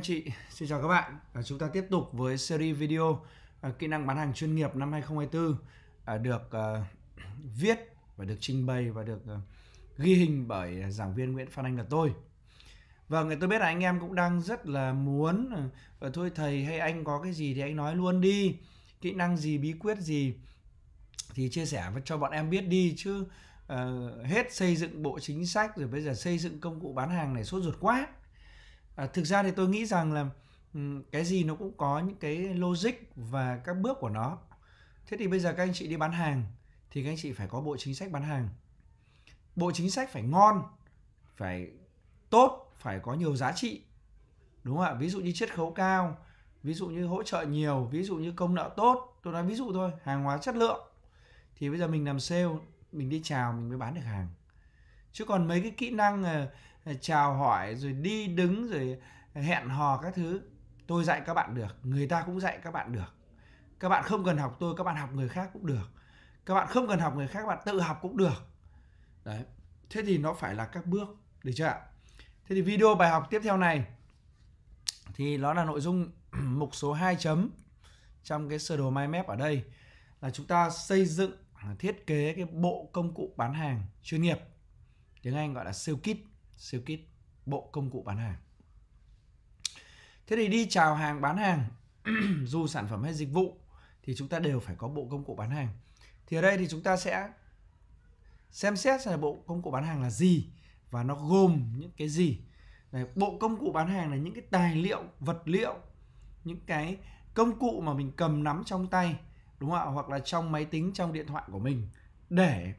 anh chị, xin chào các bạn. À, chúng ta tiếp tục với series video à, kỹ năng bán hàng chuyên nghiệp năm 2024 à, được à, viết và được trình bày và được à, ghi hình bởi giảng viên Nguyễn Phan Anh là tôi. Và người tôi biết là anh em cũng đang rất là muốn à, à thôi thầy hay anh có cái gì thì anh nói luôn đi, kỹ năng gì, bí quyết gì thì chia sẻ cho bọn em biết đi chứ à, hết xây dựng bộ chính sách rồi bây giờ xây dựng công cụ bán hàng này sốt ruột quá à, thực ra thì tôi nghĩ rằng là cái gì nó cũng có những cái logic và các bước của nó thế thì bây giờ các anh chị đi bán hàng thì các anh chị phải có bộ chính sách bán hàng bộ chính sách phải ngon phải tốt phải có nhiều giá trị đúng không ạ ví dụ như chiết khấu cao ví dụ như hỗ trợ nhiều ví dụ như công nợ tốt tôi nói ví dụ thôi hàng hóa chất lượng thì bây giờ mình làm sale mình đi chào mình mới bán được hàng chứ còn mấy cái kỹ năng ờ, chào hỏi rồi đi đứng rồi hẹn hò các thứ tôi dạy các bạn được người ta cũng dạy các bạn được các bạn không cần học tôi các bạn học người khác cũng được các bạn không cần học người khác các bạn tự học cũng được đấy thế thì nó phải là các bước được chưa ạ thế thì video bài học tiếp theo này thì nó là nội dung mục số 2 chấm trong cái sơ đồ mind map ở đây là chúng ta xây dựng thiết kế cái bộ công cụ bán hàng chuyên nghiệp tiếng Anh gọi là sales kit siêu kit bộ công cụ bán hàng thế thì đi chào hàng bán hàng dù sản phẩm hay dịch vụ thì chúng ta đều phải có bộ công cụ bán hàng thì ở đây thì chúng ta sẽ xem xét xem là bộ công cụ bán hàng là gì và nó gồm những cái gì Đấy, bộ công cụ bán hàng là những cái tài liệu vật liệu những cái công cụ mà mình cầm nắm trong tay đúng không ạ hoặc là trong máy tính trong điện thoại của mình để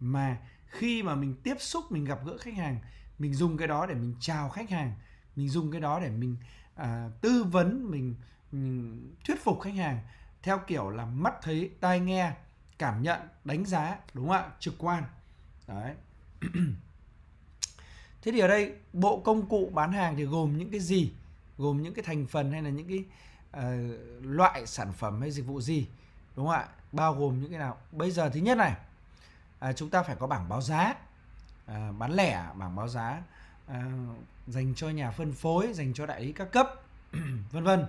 mà khi mà mình tiếp xúc mình gặp gỡ khách hàng mình dùng cái đó để mình chào khách hàng mình dùng cái đó để mình à, tư vấn mình, mình thuyết phục khách hàng theo kiểu là mắt thấy tai nghe cảm nhận đánh giá đúng không ạ trực quan đấy thế thì ở đây bộ công cụ bán hàng thì gồm những cái gì gồm những cái thành phần hay là những cái uh, loại sản phẩm hay dịch vụ gì đúng không ạ bao gồm những cái nào bây giờ thứ nhất này à, chúng ta phải có bảng báo giá Ờ, bán lẻ bảng báo giá à, dành cho nhà phân phối dành cho đại lý các cấp vân vân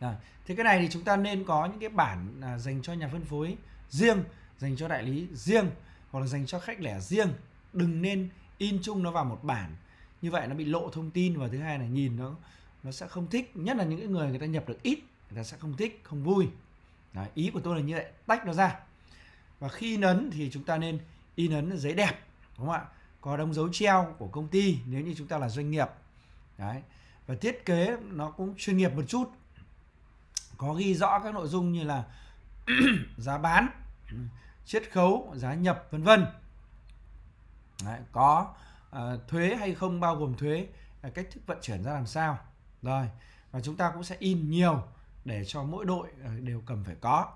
à, thì cái này thì chúng ta nên có những cái bản à, dành cho nhà phân phối riêng dành cho đại lý riêng hoặc là dành cho khách lẻ riêng đừng nên in chung nó vào một bản như vậy nó bị lộ thông tin và thứ hai là nhìn nó nó sẽ không thích nhất là những người người ta nhập được ít người ta sẽ không thích không vui Đấy, ý của tôi là như vậy tách nó ra và khi nấn thì chúng ta nên in ấn giấy đẹp đúng không ạ có đóng dấu treo của công ty nếu như chúng ta là doanh nghiệp đấy và thiết kế nó cũng chuyên nghiệp một chút có ghi rõ các nội dung như là giá bán chiết khấu giá nhập vân vân có uh, thuế hay không bao gồm thuế à, cách thức vận chuyển ra làm sao rồi và chúng ta cũng sẽ in nhiều để cho mỗi đội ờ, đều cầm phải có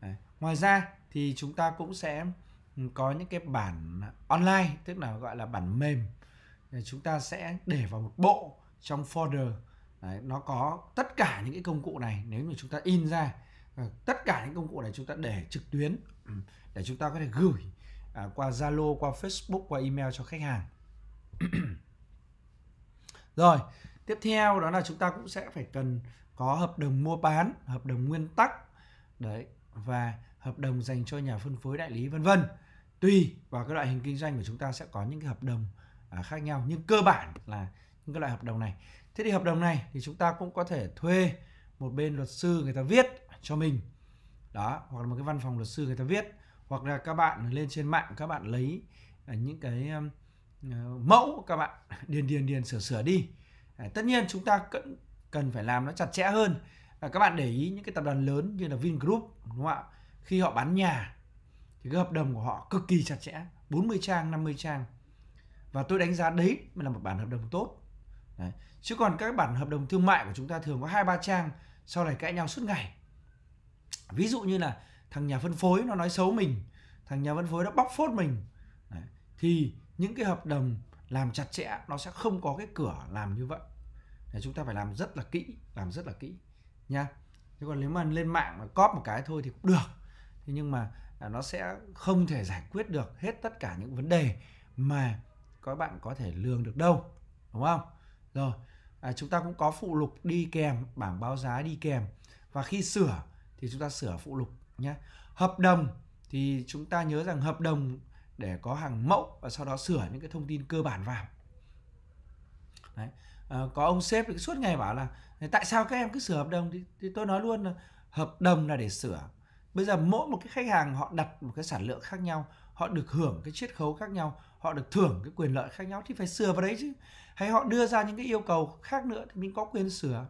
Đấy. ngoài ra thì chúng ta cũng sẽ có những cái bản online tức là gọi là bản mềm chúng ta sẽ để vào một bộ trong folder Đấy, nó có tất cả những cái công cụ này nếu mà chúng ta in ra ờ, tất cả những công cụ này chúng ta để trực tuyến ừ, để chúng ta có thể gửi à, qua Zalo, qua Facebook, qua email cho khách hàng. Rồi, tiếp theo đó là chúng ta cũng sẽ phải cần có hợp đồng mua bán, hợp đồng nguyên tắc. Đấy, và hợp đồng dành cho nhà phân phối đại lý vân vân tùy vào cái loại hình kinh doanh của chúng ta sẽ có những cái hợp đồng à, khác nhau nhưng cơ bản là những cái loại hợp đồng này thế thì hợp đồng này thì chúng ta cũng có thể thuê một bên luật sư người ta viết cho mình đó hoặc là một cái văn phòng luật sư người ta viết hoặc là các bạn lên trên mạng các bạn lấy à, những cái um, à, mẫu các bạn điền điền điền sửa sửa đi à, tất nhiên chúng ta cần cần phải làm nó chặt chẽ hơn các bạn để ý những cái tập đoàn lớn như là Vingroup đúng không ạ khi họ bán nhà thì cái hợp đồng của họ cực kỳ chặt chẽ 40 trang 50 trang và tôi đánh giá đấy mới là một bản hợp đồng tốt đấy. chứ còn các bản hợp đồng thương mại của chúng ta thường có hai ba trang sau này cãi nhau suốt ngày ví dụ như là thằng nhà phân phối nó nói xấu mình thằng nhà phân phối nó bóc phốt mình đấy. thì những cái hợp đồng làm chặt chẽ nó sẽ không có cái cửa làm như vậy để chúng ta phải làm rất là kỹ làm rất là kỹ nha chứ còn nếu mà lên mạng mà cóp một cái thôi thì cũng được thế nhưng mà à, nó sẽ không thể giải quyết được hết tất cả những vấn đề mà các bạn có thể lường được đâu đúng không rồi à, chúng ta cũng có phụ lục đi kèm bảng báo giá đi kèm và khi sửa thì chúng ta sửa phụ lục nhé hợp đồng thì chúng ta nhớ rằng hợp đồng để có hàng mẫu và sau đó sửa những cái thông tin cơ bản vào Đấy. À, có ông sếp suốt ngày bảo là tại sao các em cứ sửa hợp đồng thì, thì tôi nói luôn là hợp đồng là để sửa bây giờ mỗi một cái khách hàng họ đặt một cái sản lượng khác nhau họ được hưởng cái chiết khấu khác nhau họ được thưởng cái quyền lợi khác nhau thì phải sửa vào đấy chứ hay họ đưa ra những cái yêu cầu khác nữa thì mình có quyền sửa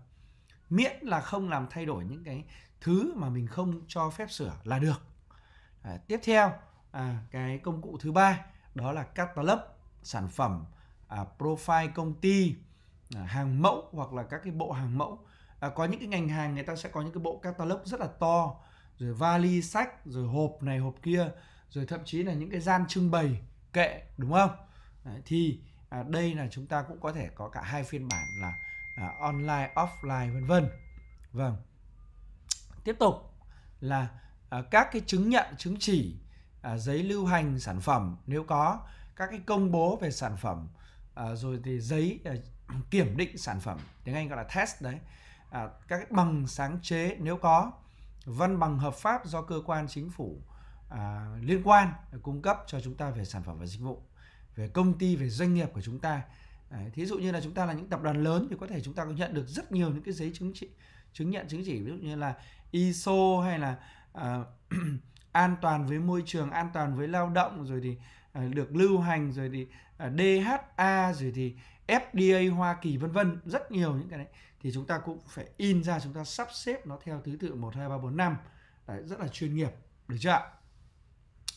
miễn là không làm thay đổi những cái thứ mà mình không cho phép sửa là được à, tiếp theo à, cái công cụ thứ ba đó là catalog sản phẩm à, profile công ty à, hàng mẫu hoặc là các cái bộ hàng mẫu à, có những cái ngành hàng người ta sẽ có những cái bộ catalog rất là to rồi vali sách rồi hộp này hộp kia rồi thậm chí là những cái gian trưng bày kệ đúng không Đấy, thì à, đây là chúng ta cũng có thể có cả hai phiên bản là à, online offline vân vân vâng tiếp tục là à, các cái chứng nhận chứng chỉ à, giấy lưu hành sản phẩm nếu có các cái công bố về sản phẩm à, rồi thì giấy à, kiểm định sản phẩm tiếng anh gọi là test đấy à, các cái bằng sáng chế nếu có văn bằng hợp pháp do cơ quan chính phủ à, liên quan cung cấp cho chúng ta về sản phẩm và dịch vụ về công ty về doanh nghiệp của chúng ta Đấy, thí dụ như là chúng ta là những tập đoàn lớn thì có thể chúng ta có nhận được rất nhiều những cái giấy chứng chỉ chứng nhận chứng chỉ ví dụ như là ISO hay là à, an toàn với môi trường an toàn với lao động rồi thì à, được lưu hành rồi thì DHA à, rồi thì FDA Hoa Kỳ vân vân rất nhiều những cái đấy thì chúng ta cũng phải in ra chúng ta sắp xếp nó theo thứ tự 1 2 3 4 5 đấy, rất là chuyên nghiệp được chưa ạ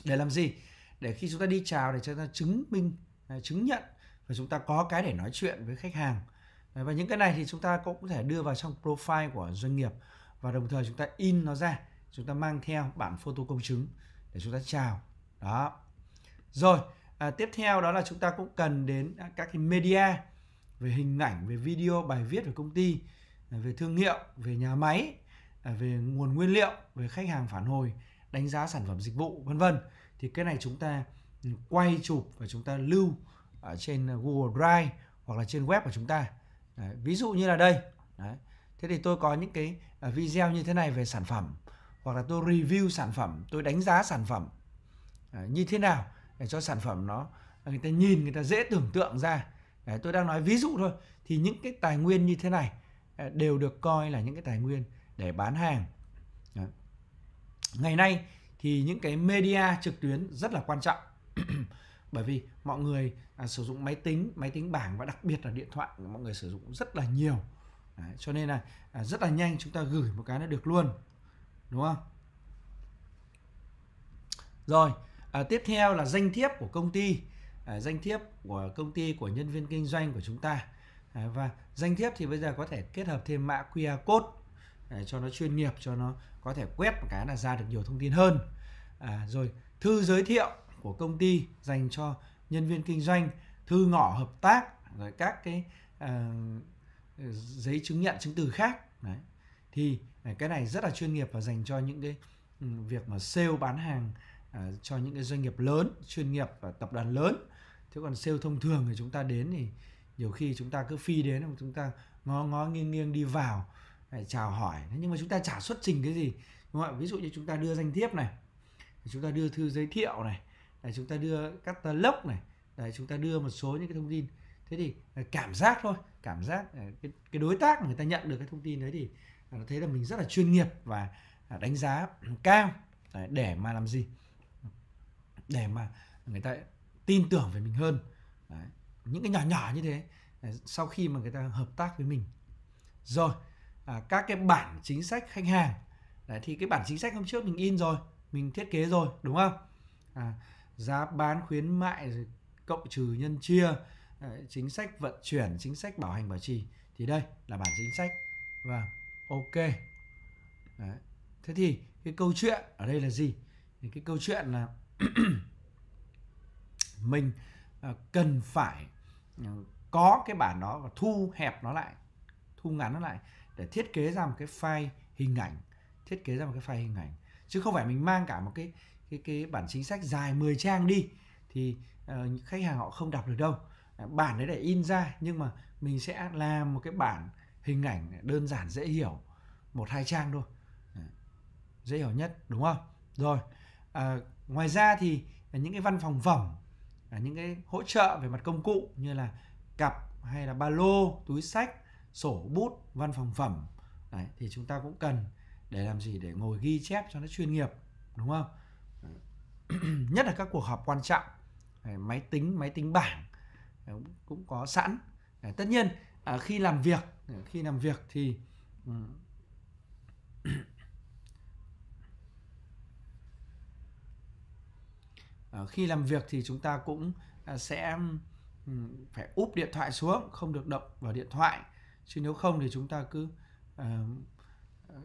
để làm gì để khi chúng ta đi chào để chúng ta chứng minh à, chứng nhận và chúng ta có cái để nói chuyện với khách hàng và những cái này thì chúng ta cũng có thể đưa vào trong profile của doanh nghiệp và đồng thời chúng ta in nó ra chúng ta mang theo bản photo công chứng để chúng ta chào đó rồi à, tiếp theo đó là chúng ta cũng cần đến à, các cái media về hình ảnh về video bài viết về công ty à, về thương hiệu về nhà máy à, về nguồn nguyên liệu về khách hàng phản hồi đánh giá sản phẩm dịch vụ vân vân thì cái này chúng ta quay chụp và chúng ta lưu ở trên Google Drive hoặc là trên web của chúng ta Đấy, ví dụ như là đây Đấy. thế thì tôi có những cái video như thế này về sản phẩm hoặc là tôi review sản phẩm tôi đánh giá sản phẩm Đấy, như thế nào để cho sản phẩm nó người ta nhìn người ta dễ tưởng tượng ra tôi đang nói ví dụ thôi thì những cái tài nguyên như thế này à, đều được coi là những cái tài nguyên để bán hàng ngày nay thì những cái media trực tuyến rất là quan trọng bởi vì mọi người à, sử dụng máy tính máy tính bảng và đặc biệt là điện thoại mọi người sử dụng rất là nhiều cho nên là à, rất là nhanh chúng ta gửi một cái nó được luôn đúng không rồi à, tiếp theo là danh thiếp của công ty à, danh thiếp của công ty của nhân viên kinh doanh của chúng ta à, và danh thiếp thì bây giờ có thể kết hợp thêm mã QR code để à, cho nó chuyên nghiệp cho nó có thể quét một cái là ra được nhiều thông tin hơn à, rồi thư giới thiệu của công ty dành cho nhân viên kinh doanh thư ngỏ hợp tác rồi các cái à, giấy chứng nhận chứng từ khác đấy thì à, cái này rất là chuyên nghiệp và dành cho những cái ừ, việc mà sale bán hàng À, cho những cái doanh nghiệp lớn chuyên nghiệp và tập đoàn lớn thế còn sale thông thường thì chúng ta đến thì nhiều khi chúng ta cứ phi đến chúng ta ngó ngó nghiêng nghiêng đi vào để chào hỏi nhưng mà chúng ta chả xuất trình cái gì đúng không? ví dụ như chúng ta đưa danh thiếp này chúng ta đưa thư giới thiệu này để chúng ta đưa catalog này để chúng ta đưa một số những cái thông tin thế thì à, cảm giác thôi cảm giác à, cái đối tác người ta nhận được cái thông tin đấy thì nó thấy là mình rất là chuyên nghiệp và đánh giá cao để mà làm gì để mà người ta tin tưởng về mình hơn Đấy. những cái nhỏ nhỏ như thế sau khi mà người ta hợp tác với mình rồi à, các cái bản chính sách khách hàng Đấy, thì cái bản chính sách hôm trước mình in rồi mình thiết kế rồi đúng không à, giá bán khuyến mại rồi cộng trừ nhân chia Đấy, chính sách vận chuyển chính sách bảo hành bảo trì thì đây là bản chính sách và vâng, ok Đấy. thế thì cái câu chuyện ở đây là gì thì cái câu chuyện là mình à, cần phải à, có cái bản đó và thu hẹp nó lại thu ngắn nó lại để thiết kế ra một cái file hình ảnh thiết kế ra một cái file hình ảnh chứ không phải mình mang cả một cái cái cái bản chính sách dài 10 trang đi thì uh, khách hàng họ không đọc được đâu à, bản đấy để in ra nhưng mà mình sẽ làm một cái bản hình ảnh đơn giản dễ hiểu một hai trang thôi dễ hiểu nhất đúng không rồi uh, ngoài ra thì những cái văn phòng phẩm à, những cái hỗ trợ về mặt công cụ như là cặp hay là ba lô túi sách sổ bút văn phòng phẩm Đấy, thì chúng ta cũng cần để làm gì để ngồi ghi chép cho nó chuyên nghiệp đúng không nhất là các cuộc họp quan trọng à, máy tính máy tính bảng à, cũng có sẵn tất nhiên khi làm việc khi làm việc thì ừ, Ờ, khi làm việc thì chúng ta cũng à, sẽ phải úp điện thoại xuống không được động vào điện thoại chứ nếu không thì chúng ta cứ uh,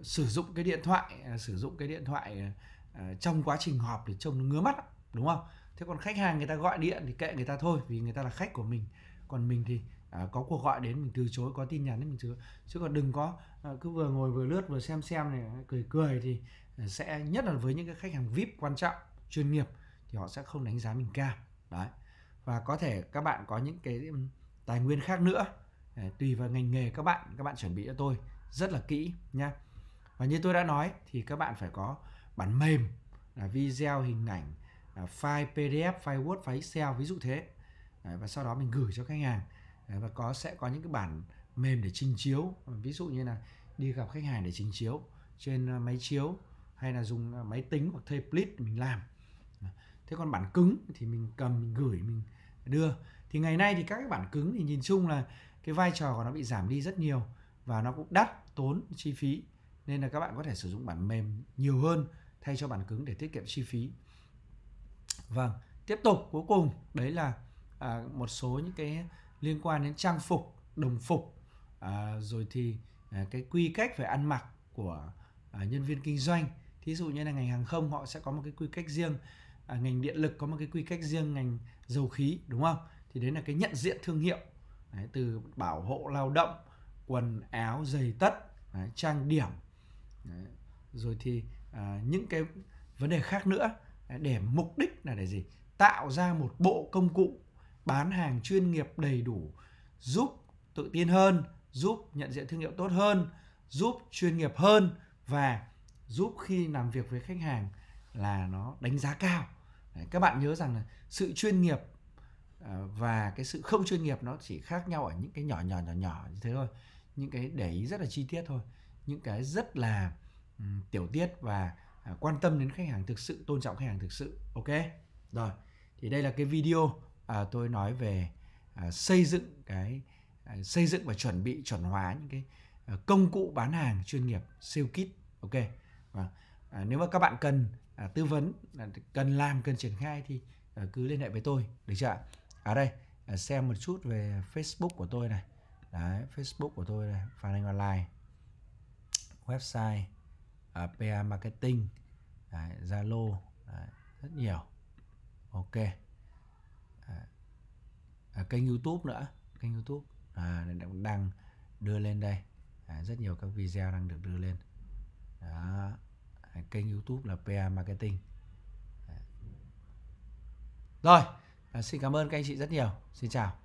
sử dụng cái điện thoại uh, sử dụng cái điện thoại uh, trong quá trình họp để trông nó ngứa mắt đúng không thế còn khách hàng người ta gọi điện thì kệ người ta thôi vì người ta là khách của mình còn mình thì uh, có cuộc gọi đến mình từ chối có tin nhắn đến mình chứa chứ còn đừng có uh, cứ vừa ngồi vừa lướt vừa xem xem này cười cười thì sẽ nhất là với những cái khách hàng vip quan trọng chuyên nghiệp thì họ sẽ không đánh giá mình cao đấy và có thể các bạn có những cái ừ, tài nguyên khác nữa ờ, tùy vào ngành nghề các bạn các bạn chuẩn bị cho tôi rất là kỹ nha và như tôi đã nói thì các bạn phải có bản mềm là video hình ảnh file pdf file word file excel ví dụ thế Đấy, và sau đó mình gửi cho khách hàng Đấy, và có sẽ có những cái bản mềm để trình chiếu ví dụ như là đi gặp khách hàng để trình chiếu trên ờ, máy chiếu hay là dùng ờ, máy tính hoặc template mình làm thế còn bản cứng thì mình cầm mình gửi mình đưa thì ngày nay thì các cái bản cứng thì nhìn chung là cái vai trò của nó bị giảm đi rất nhiều và nó cũng đắt tốn chi phí nên là các bạn có thể sử dụng bản mềm nhiều hơn thay cho bản cứng để tiết kiệm chi phí vâng tiếp tục cuối cùng đấy là à, một số những cái liên quan đến trang phục đồng phục à, rồi thì à, cái quy cách về ăn mặc của à, nhân viên kinh doanh thí dụ như là ngành hàng không họ sẽ có một cái quy cách riêng à, ngành điện lực có một cái quy cách riêng ngành dầu khí đúng không thì đấy là cái nhận diện thương hiệu đấy, từ bảo hộ lao động quần áo giày tất đấy, trang điểm đấy, rồi thì à, những cái vấn đề khác nữa đấy, để mục đích là để gì tạo ra một bộ công cụ bán hàng chuyên nghiệp đầy đủ giúp tự tin hơn giúp nhận diện thương hiệu tốt hơn giúp chuyên nghiệp hơn và giúp khi làm việc với khách hàng là nó đánh giá cao các bạn nhớ rằng là sự chuyên nghiệp à, và cái sự không chuyên nghiệp nó chỉ khác nhau ở những cái nhỏ nhỏ nhỏ nhỏ như thế thôi những cái để ý rất là chi tiết thôi những cái rất là ừ, tiểu tiết và à, quan tâm đến khách hàng thực sự tôn trọng khách hàng thực sự ok rồi thì đây là cái video à, tôi nói về xây dựng cái xây dựng và chuẩn bị chuẩn hóa những cái công cụ bán hàng chuyên nghiệp siêu kit ok và vâng. nếu mà các bạn cần à, tư vấn à, cần làm cần triển khai thì à, cứ liên hệ với tôi được chưa ạ Ở à, đây à, xem một chút về Facebook của tôi này đấy Facebook của tôi này Phan Anh Online website à, PA Marketing Zalo rất nhiều ok à, kênh YouTube nữa kênh YouTube à, đang đưa lên đây à, rất nhiều các video đang được đưa lên đó kênh youtube là PA Marketing rồi xin cảm ơn các anh chị rất nhiều xin chào